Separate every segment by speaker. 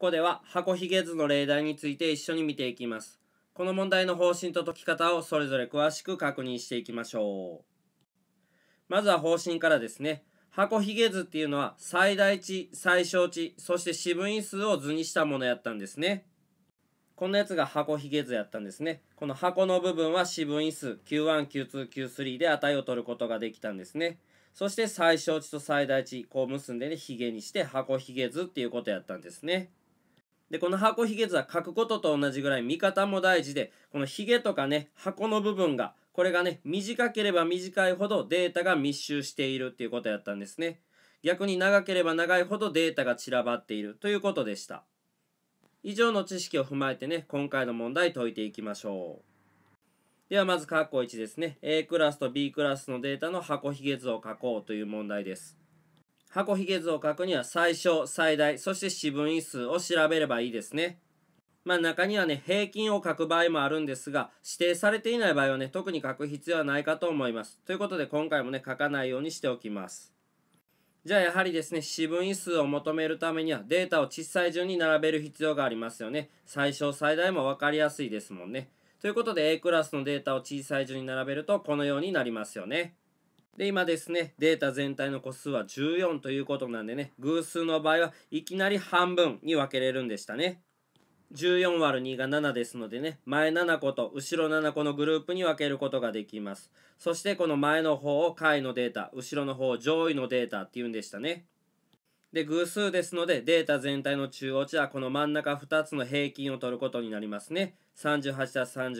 Speaker 1: こでは箱ひげ図の例題について一緒に見ていきます。この問題の方針と解き方をそれぞれ詳しく確認していきましょう。まずは方針からですね。箱ひげ図っていうのは最大値、最小値、そして四分位数を図にしたものやったんですね。こんなやつが箱ひげ図やったんですね。この箱の部分は四分位数、Q1、Q2、Q3 で値を取ることができたんですね。そして最小値と最大値、こう結んでね、ひげにして箱ひげ図っていうことやったんですね。で、この箱ひげ図は書くことと同じぐらい見方も大事で、このひげとかね、箱の部分が、これがね、短ければ短いほどデータが密集しているっていうことやったんですね。逆に長ければ長いほどデータが散らばっているということでした。以上の知識を踏まえてね、今回の問題解いていきましょう。ではまず括弧1ですね。A クラスと B クラスのデータの箱ひげ図を書こうという問題です。箱ひげ図を書くには最小、最大、そして四分位数を調べればいいですね。まあ中にはね、平均を書く場合もあるんですが、指定されていない場合はね、特に書く必要はないかと思います。ということで今回もね、書かないようにしておきます。じゃあやはりですね、四分位数を求めるためにはデータを小さい順に並べる必要がありますよね。最小最大も分かりやすいですもんね。ということで A クラスのデータを小さい順に並べるとこのようになりますよね。で、今ですね、データ全体の個数は14ということなんでね、偶数の場合はいきなり半分に分けれるんでしたね。14割る2が7ですのでね、前7個と後ろ7個のグループに分けることができます。そしてこの前の方を下位のデータ、後ろの方を上位のデータっていうんでしたね。で、偶数ですので、データ全体の中央値はこの真ん中2つの平均を取ることになりますね。38 ÷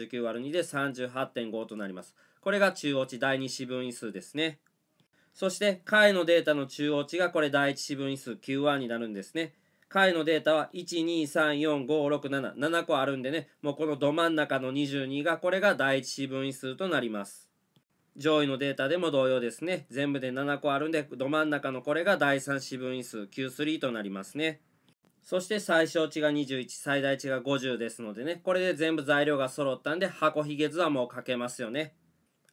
Speaker 1: 39割る2で38.5となります。これが中央値第二四分位数ですね。そして、解のデータの中央値がこれ第一四分位数 Q1 になるんですね。解のデータは1234567 7個あるんでね、もうこのど真ん中の22がこれが第一四分位数となります。上位のデータでも同様ですね。全部で7個あるんで、ど真ん中のこれが第三四分位数 Q3 となりますね。そして最小値が21、最大値が50ですのでね、これで全部材料が揃ったんで、箱ひげ図はもう書けますよね。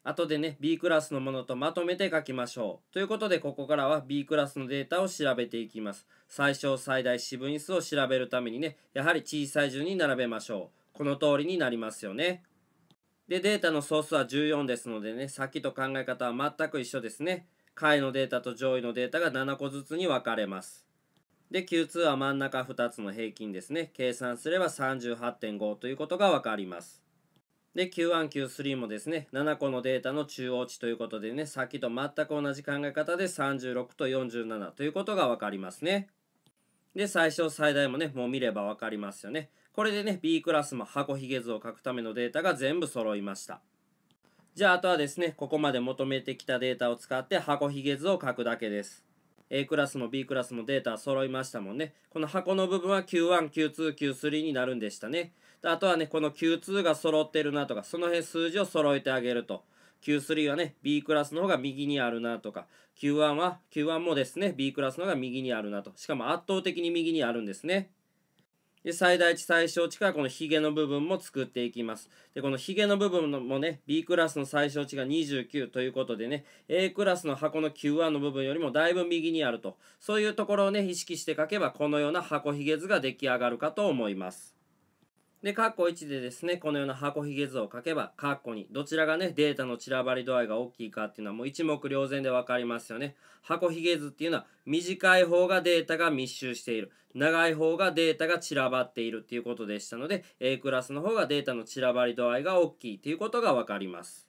Speaker 1: 後でね、B クラスのものとまとめて書きましょう。ということで、ここからは B クラスのデータを調べていきます。最小最大四分位数を調べるためにね、やはり小さい順に並べましょう。この通りになりますよね。で、データの総数は14ですのでね、さっきと考え方は全く一緒ですね。下位のデータと上位のデータが7個ずつに分かれます。で、Q2 は真ん中2つの平均ですね。計算すれば38.5ということが分かります。で、Q1Q3 もですね、7個のデータの中央値ということでね、さっきと全く同じ考え方で36と47ということが分かりますね。で、最小最大もね、もう見れば分かりますよね。これでね、B クラスも箱ひげ図を書くためのデータが全部揃いました。じゃあ、あとはですね、ここまで求めてきたデータを使って箱ひげ図を書くだけです。A クラスも B クラスもデータ揃いましたもんね。この箱の部分は Q1、Q2、Q3 になるんでしたね。あとはね、この Q2 が揃ってるなとか、その辺数字を揃えてあげると。Q3 はね、B クラスの方が右にあるなとか、Q1 は、Q1 もですね、B クラスの方が右にあるなと。しかも圧倒的に右にあるんですね。で、最大値、最小値からこのヒゲの部分も作っていきます。で、このヒゲの部分もね、B クラスの最小値が29ということでね、A クラスの箱の q 1の部分よりもだいぶ右にあると。そういうところをね、意識して書けば、このような箱ヒゲ図が出来上がるかと思います。で、カッコ1でですね、このような箱ひげ図を書けば、カッコ2。どちらがね、データの散らばり度合いが大きいかっていうのはもう一目瞭然でわかりますよね。箱ひげ図っていうのは、短い方がデータが密集している。長い方がデータが散らばっているっていうことでしたので、A クラスの方がデータの散らばり度合いが大きいっていうことがわかります。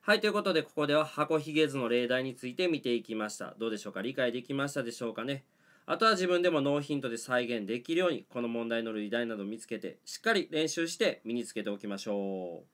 Speaker 1: はい、ということで、ここでは箱ひげ図の例題について見ていきました。どうでしょうか理解できましたでしょうかねあとは自分でもノーヒントで再現できるようにこの問題の類題などを見つけてしっかり練習して身につけておきましょう。